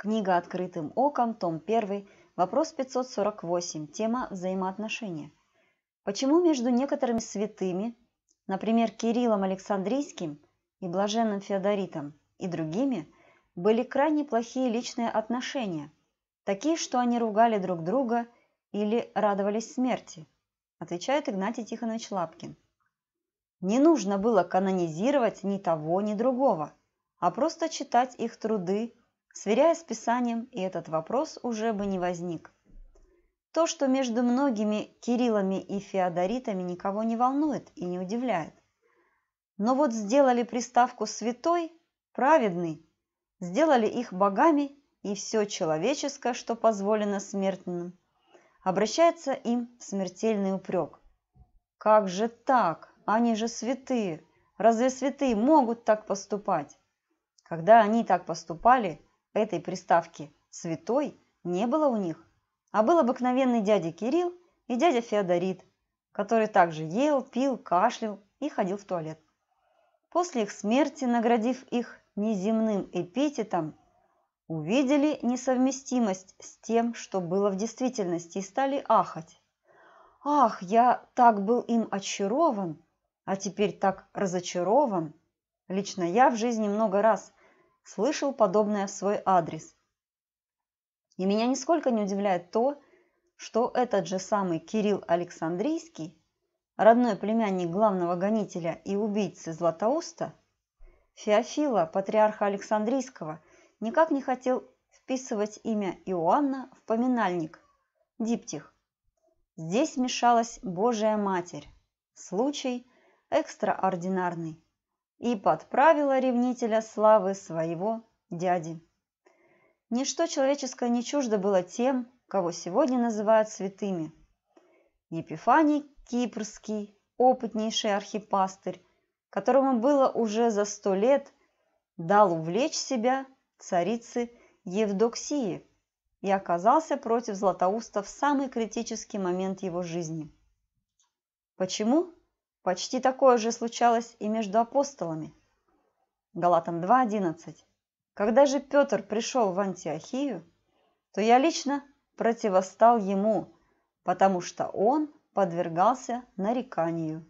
Книга «Открытым оком», том 1, вопрос 548, тема «Взаимоотношения». Почему между некоторыми святыми, например, Кириллом Александрийским и Блаженным Феодоритом и другими, были крайне плохие личные отношения, такие, что они ругали друг друга или радовались смерти, отвечает Игнатий Тихонович Лапкин. Не нужно было канонизировать ни того, ни другого, а просто читать их труды Сверяясь с Писанием, и этот вопрос уже бы не возник. То, что между многими Кириллами и Феодоритами никого не волнует и не удивляет. Но вот сделали приставку «святой», «праведный», сделали их богами, и все человеческое, что позволено смертным, обращается им в смертельный упрек. Как же так? Они же святые. Разве святые могут так поступать? Когда они так поступали, Этой приставки «святой» не было у них, а был обыкновенный дядя Кирилл и дядя Феодорит, который также ел, пил, кашлял и ходил в туалет. После их смерти, наградив их неземным эпитетом, увидели несовместимость с тем, что было в действительности, и стали ахать. «Ах, я так был им очарован, а теперь так разочарован!» Лично я в жизни много раз слышал подобное в свой адрес. И меня нисколько не удивляет то, что этот же самый Кирилл Александрийский, родной племянник главного гонителя и убийцы Златоуста, Феофила, патриарха Александрийского, никак не хотел вписывать имя Иоанна в поминальник, диптих. Здесь мешалась Божия Матерь. Случай экстраординарный и подправила ревнителя славы своего дяди. Ничто человеческое не чуждо было тем, кого сегодня называют святыми. Епифаний Кипрский, опытнейший архипастырь, которому было уже за сто лет, дал увлечь себя царицы Евдоксии и оказался против Златоуста в самый критический момент его жизни. Почему? Почти такое же случалось и между апостолами. Галатам 2.11. Когда же Петр пришел в Антиохию, то я лично противостал ему, потому что он подвергался нареканию.